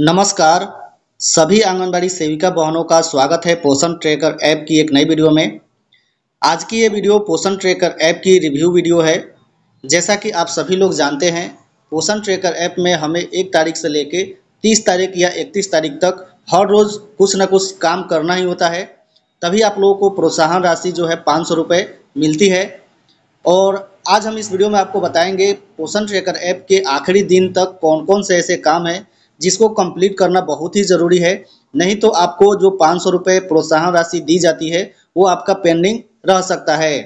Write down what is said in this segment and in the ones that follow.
नमस्कार सभी आंगनबाड़ी सेविका बहनों का स्वागत है पोषण ट्रैकर ऐप की एक नई वीडियो में आज की ये वीडियो पोषण ट्रैकर ऐप की रिव्यू वीडियो है जैसा कि आप सभी लोग जानते हैं पोषण ट्रैकर ऐप में हमें एक तारीख से लेके तीस तारीख या इकतीस तारीख तक हर रोज़ कुछ ना कुछ काम करना ही होता है तभी आप लोगों को प्रोत्साहन राशि जो है पाँच सौ रुपये मिलती है और आज हम इस वीडियो में आपको बताएंगे पोषण ट्रेकर ऐप के आखिरी दिन तक कौन कौन से ऐसे काम हैं जिसको कंप्लीट करना बहुत ही ज़रूरी है नहीं तो आपको जो पाँच सौ रुपये प्रोत्साहन राशि दी जाती है वो आपका पेंडिंग रह सकता है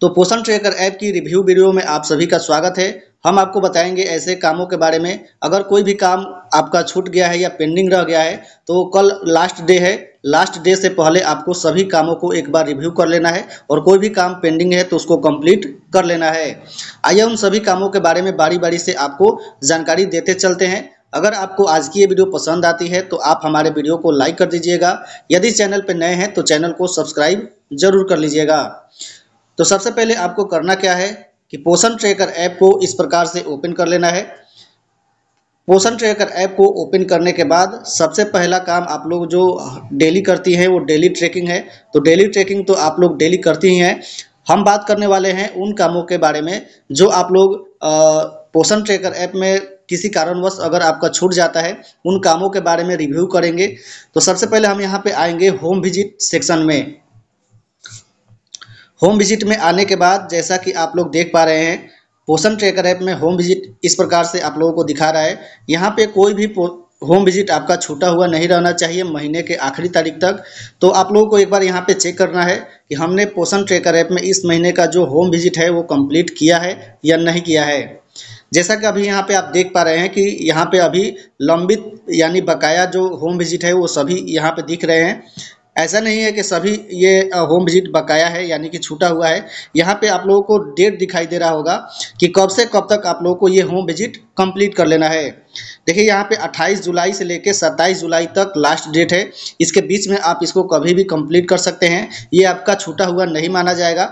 तो पोषण ट्रेकर ऐप की रिव्यू वीडियो में आप सभी का स्वागत है हम आपको बताएंगे ऐसे कामों के बारे में अगर कोई भी काम आपका छूट गया है या पेंडिंग रह गया है तो कल लास्ट डे है लास्ट डे से पहले आपको सभी कामों को एक बार रिव्यू कर लेना है और कोई भी काम पेंडिंग है तो उसको कंप्लीट कर लेना है आइए उन सभी कामों के बारे में बारी बारी से आपको जानकारी देते चलते हैं अगर आपको आज की ये वीडियो पसंद आती है तो आप हमारे वीडियो को लाइक कर दीजिएगा यदि चैनल पर नए हैं तो चैनल को सब्सक्राइब जरूर कर लीजिएगा तो सबसे पहले आपको करना क्या है कि पोषण ट्रेकर ऐप को इस प्रकार से ओपन कर लेना है पोषण ट्रेकर ऐप को ओपन करने के बाद सबसे पहला काम आप लोग जो डेली करती हैं वो डेली ट्रेकिंग है तो डेली ट्रेकिंग तो आप लोग डेली करती ही हैं हम बात करने वाले हैं उन कामों के बारे में जो आप लोग पोषण ट्रेकर ऐप में किसी कारणवश अगर आपका छूट जाता है उन कामों के बारे में रिव्यू करेंगे तो सबसे पहले हम यहाँ पे आएंगे होम विजिट सेक्शन में होम विजिट में आने के बाद जैसा कि आप लोग देख पा रहे हैं पोषण ट्रेकर ऐप में होम विजिट इस प्रकार से आप लोगों को दिखा रहा है यहाँ पे कोई भी होम विजिट आपका छूटा हुआ नहीं रहना चाहिए महीने के आखिरी तारीख तक तो आप लोगों को एक बार यहाँ पे चेक करना है कि हमने पोषण ट्रेकर ऐप में इस महीने का जो होम विजिट है वो कंप्लीट किया है या नहीं किया है जैसा कि अभी यहाँ पे आप देख पा रहे हैं कि यहाँ पे अभी लंबित यानी बकाया जो होम विजिट है वो सभी यहाँ पे दिख रहे हैं ऐसा नहीं है कि सभी ये होम विजिट बकाया है यानी कि छूटा हुआ है यहाँ पे आप लोगों को डेट दिखाई दे रहा होगा कि कब से कब तक आप लोगों को ये होम विजिट कंप्लीट कर लेना है देखिए यहाँ पे 28 जुलाई से लेकर 27 जुलाई तक लास्ट डेट है इसके बीच में आप इसको कभी भी कंप्लीट कर सकते हैं ये आपका छूटा हुआ नहीं माना जाएगा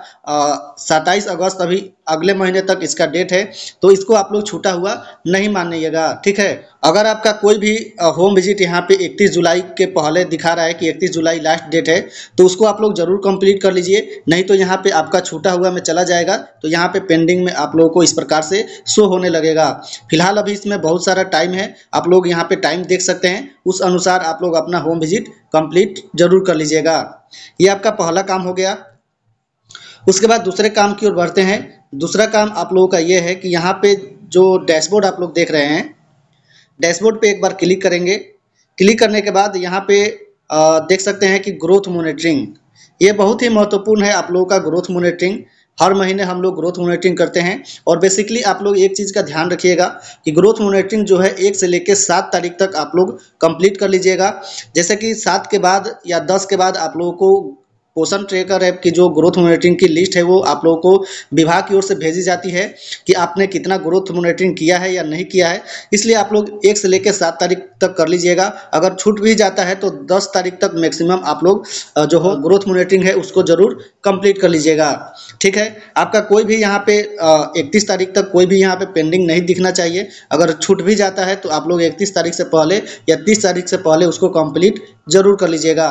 सत्ताईस अगस्त अभी अगले महीने तक इसका डेट है तो इसको आप लोग छूटा हुआ नहीं मानिएगा ठीक है अगर आपका कोई भी होम विजिट यहाँ पे 31 जुलाई के पहले दिखा रहा है कि 31 जुलाई लास्ट डेट है तो उसको आप लोग जरूर कंप्लीट कर लीजिए नहीं तो यहाँ पे आपका छूटा हुआ में चला जाएगा तो यहाँ पे पेंडिंग में आप लोगों को इस प्रकार से शो होने लगेगा फिलहाल फिलहाल अभी इसमें बहुत सारा टाइम है आप लोग यहाँ पे टाइम देख सकते हैं उस अनुसार आप लोग अपना होम विजिट कंप्लीट जरूर कर लीजिएगा ये आपका पहला काम हो गया उसके बाद दूसरे काम की ओर बढ़ते हैं दूसरा काम आप लोगों का ये है कि यहाँ पे जो डैशबोर्ड आप लोग देख रहे हैं डैशबोर्ड पे एक बार क्लिक करेंगे क्लिक करने के बाद यहाँ पे देख सकते हैं कि ग्रोथ मोनिटरिंग ये बहुत ही महत्वपूर्ण है आप लोगों का ग्रोथ मोनिटरिंग हर महीने हम लोग ग्रोथ मोनिटरिंग करते हैं और बेसिकली आप लोग एक चीज़ का ध्यान रखिएगा कि ग्रोथ मोनिटरिंग जो है एक से लेकर सात तारीख तक आप लोग कंप्लीट कर लीजिएगा जैसे कि सात के बाद या दस के बाद आप लोगों को पोषण ट्रेकर ऐप की जो ग्रोथ मोनिटरिंग की लिस्ट है वो आप लोगों को विभाग की ओर से भेजी जाती है कि आपने कितना ग्रोथ मोनिटरिंग किया है या नहीं किया है इसलिए आप लोग एक से लेकर सात तारीख तक कर लीजिएगा अगर छूट भी जाता है तो दस तारीख तक मैक्सिमम आप लोग जो हो ग्रोथ मोनिटरिंग है उसको जरूर कंप्लीट कर लीजिएगा ठीक है आपका कोई भी यहाँ पे इकतीस तारीख तक कोई भी यहाँ पे पेंडिंग नहीं दिखना चाहिए अगर छूट भी जाता है तो आप लोग इकतीस तारीख से पहले या तीस तारीख से पहले उसको कंप्लीट जरूर कर लीजिएगा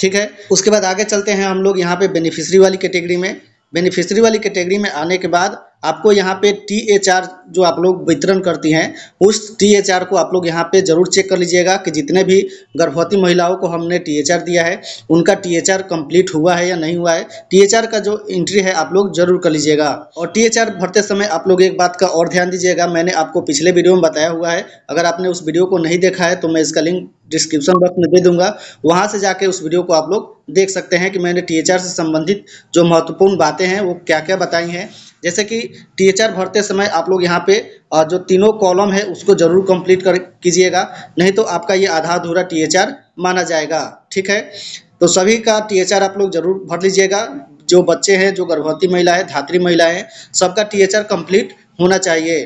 ठीक है उसके बाद आगे चलते हैं हम लोग यहाँ पे बेनिफिशरी वाली कैटेगरी में बेनिफिशरी वाली कैटेगरी में आने के बाद आपको यहाँ पे टी एच आर जो आप लोग वितरण करती हैं उस टी एच आर को आप लोग यहाँ पे ज़रूर चेक कर लीजिएगा कि जितने भी गर्भवती महिलाओं को हमने टी एच आर दिया है उनका टी एच आर कम्प्लीट हुआ है या नहीं हुआ है टी एच आर का जो एंट्री है आप लोग जरूर कर लीजिएगा और टी एच आर भरते समय आप लोग एक बात का और ध्यान दीजिएगा मैंने आपको पिछले वीडियो में बताया हुआ है अगर आपने उस वीडियो को नहीं देखा है तो मैं इसका लिंक डिस्क्रिप्शन बॉक्स में दे दूंगा वहां से जाके उस वीडियो को आप लोग देख सकते हैं कि मैंने टी एच आर से संबंधित जो महत्वपूर्ण बातें हैं वो क्या क्या बताई हैं जैसे कि टीएचआर भरते समय आप लोग यहाँ पे जो तीनों कॉलम है उसको जरूर कंप्लीट कर कीजिएगा नहीं तो आपका ये आधा अधूरा आर माना जाएगा ठीक है तो सभी का आर आप लोग जरूर भर लीजिएगा जो बच्चे हैं जो गर्भवती महिला है धात्री महिला है सबका आर कंप्लीट होना चाहिए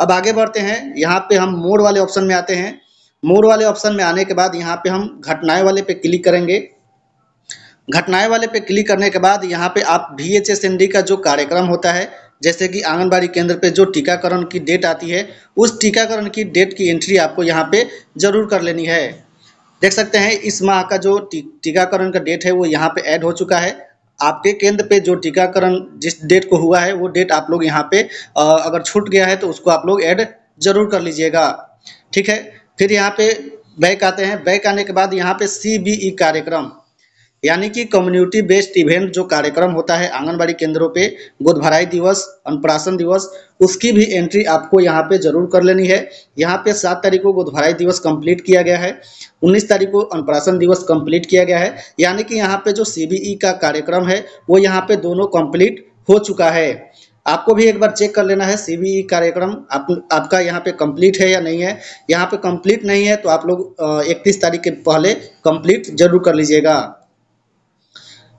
अब आगे बढ़ते हैं यहाँ पे हम मोड वाले ऑप्शन में आते हैं मोड वाले ऑप्शन में आने के बाद यहाँ पे हम घटनाएं वाले पे क्लिक करेंगे घटनाएं वाले पे क्लिक करने के बाद यहाँ पे आप भी एच का जो कार्यक्रम होता है जैसे कि आंगनबाड़ी केंद्र पे जो टीकाकरण की डेट आती है उस टीकाकरण की डेट की एंट्री आपको यहाँ पे जरूर कर लेनी है देख सकते हैं इस माह का जो टीकाकरण का डेट है वो यहाँ पे ऐड हो चुका है आपके केंद्र पे जो टीकाकरण जिस डेट को हुआ है वो डेट आप लोग यहाँ पे अगर छूट गया है तो उसको आप लोग ऐड जरूर कर लीजिएगा ठीक है फिर यहाँ पे बैक आते हैं बैक आने के बाद यहाँ पे सी e कार्यक्रम यानी कि कम्युनिटी बेस्ड इवेंट जो कार्यक्रम होता है आंगनबाड़ी केंद्रों पे गोदभराई दिवस अनुप्राशन दिवस उसकी भी एंट्री आपको यहाँ पे जरूर कर लेनी है यहाँ पे सात तारीख को गोदभराई दिवस कंप्लीट किया गया है उन्नीस तारीख को अनुप्राशन दिवस कंप्लीट किया गया है यानी कि यहाँ पे जो सी e का कार्यक्रम है वो यहाँ पे दोनों कम्प्लीट हो चुका है आपको भी एक बार चेक कर लेना है सीबीई e कार्यक्रम आप, आपका यहाँ पे कंप्लीट है या नहीं है यहाँ पे कंप्लीट नहीं है तो आप लोग 31 तारीख के पहले कंप्लीट जरूर कर लीजिएगा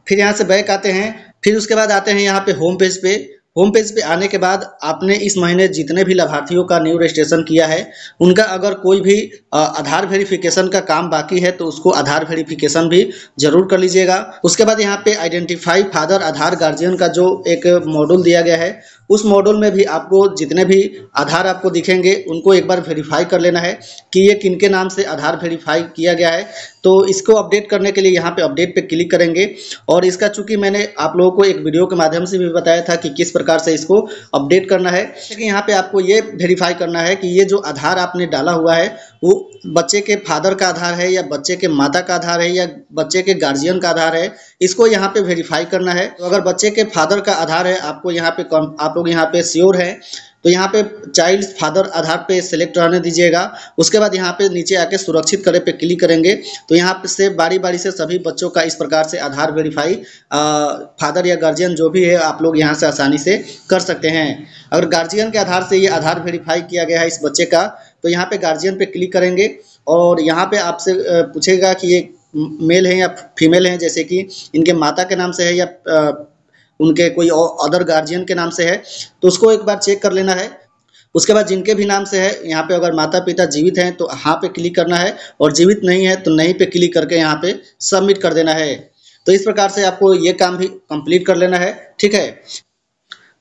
फिर यहाँ से बैक आते हैं फिर उसके बाद आते हैं यहाँ पे होम पेज पे होम पेज पे आने के बाद आपने इस महीने जितने भी लाभार्थियों का न्यू रजिस्ट्रेशन किया है उनका अगर कोई भी आधार वेरिफिकेशन का काम बाकी है तो उसको आधार वेरिफिकेशन भी जरूर कर लीजिएगा उसके बाद यहाँ पे आइडेंटिफाई फादर आधार गार्जियन का जो एक मॉड्यूल दिया गया है उस मॉडल में भी आपको जितने भी आधार आपको दिखेंगे उनको एक बार वेरीफाई कर लेना है कि ये किनके नाम से आधार वेरीफाई किया गया है तो इसको अपडेट करने के लिए यहाँ पे अपडेट पे क्लिक करेंगे और इसका चूंकि मैंने आप लोगों को एक वीडियो के माध्यम से भी बताया था कि किस प्रकार से इसको अपडेट करना है लेकिन यहाँ पर आपको ये वेरीफाई करना है कि ये जो आधार आपने डाला हुआ है वो बच्चे के फादर का आधार है या बच्चे के माता का आधार है या बच्चे के गार्जियन का आधार है इसको यहाँ पे वेरीफाई करना है तो अगर बच्चे के फादर का आधार है आपको यहाँ पे आप लोग यहाँ पे श्योर है तो यहाँ पे चाइल्ड फादर आधार पे सेलेक्ट रहने दीजिएगा उसके बाद यहाँ पे नीचे आके सुरक्षित करे पे क्लिक करेंगे तो यहाँ पे से बारी बारी से सभी बच्चों का इस प्रकार से आधार वेरीफाई फादर या गार्जियन जो भी है आप लोग यहाँ से आसानी से कर सकते हैं अगर गार्जियन के आधार से ये आधार वेरीफाई किया गया है इस बच्चे का तो यहाँ पे गार्जियन पे क्लिक करेंगे और यहाँ पे आपसे पूछेगा कि ये मेल है या फीमेल है जैसे कि इनके माता के नाम से है या उनके कोई अदर गार्जियन के नाम से है तो उसको एक बार चेक कर लेना है उसके बाद जिनके भी नाम से है यहाँ पे अगर माता पिता जीवित हैं तो हाँ पे क्लिक करना है और जीवित नहीं है तो नहीं पे क्लिक करके यहाँ पे सबमिट कर देना है तो इस प्रकार से आपको ये काम भी कंप्लीट कर लेना है ठीक है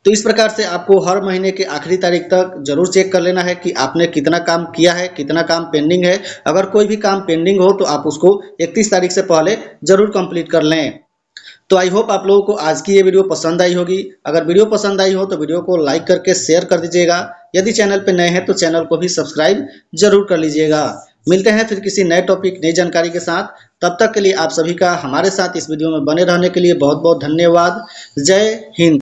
तो इस प्रकार से आपको हर महीने के आखिरी तारीख तक जरूर चेक कर लेना है कि आपने कितना काम किया है कितना काम पेंडिंग है अगर कोई भी काम पेंडिंग हो तो आप उसको इकतीस तारीख से पहले जरूर कंप्लीट कर लें तो आई होप आप लोगों को आज की ये वीडियो पसंद आई होगी अगर वीडियो पसंद आई हो तो वीडियो को लाइक करके शेयर कर दीजिएगा यदि चैनल पर नए हैं तो चैनल को भी सब्सक्राइब जरूर कर लीजिएगा मिलते हैं फिर किसी नए टॉपिक नई जानकारी के साथ तब तक के लिए आप सभी का हमारे साथ इस वीडियो में बने रहने के लिए बहुत बहुत धन्यवाद जय हिंद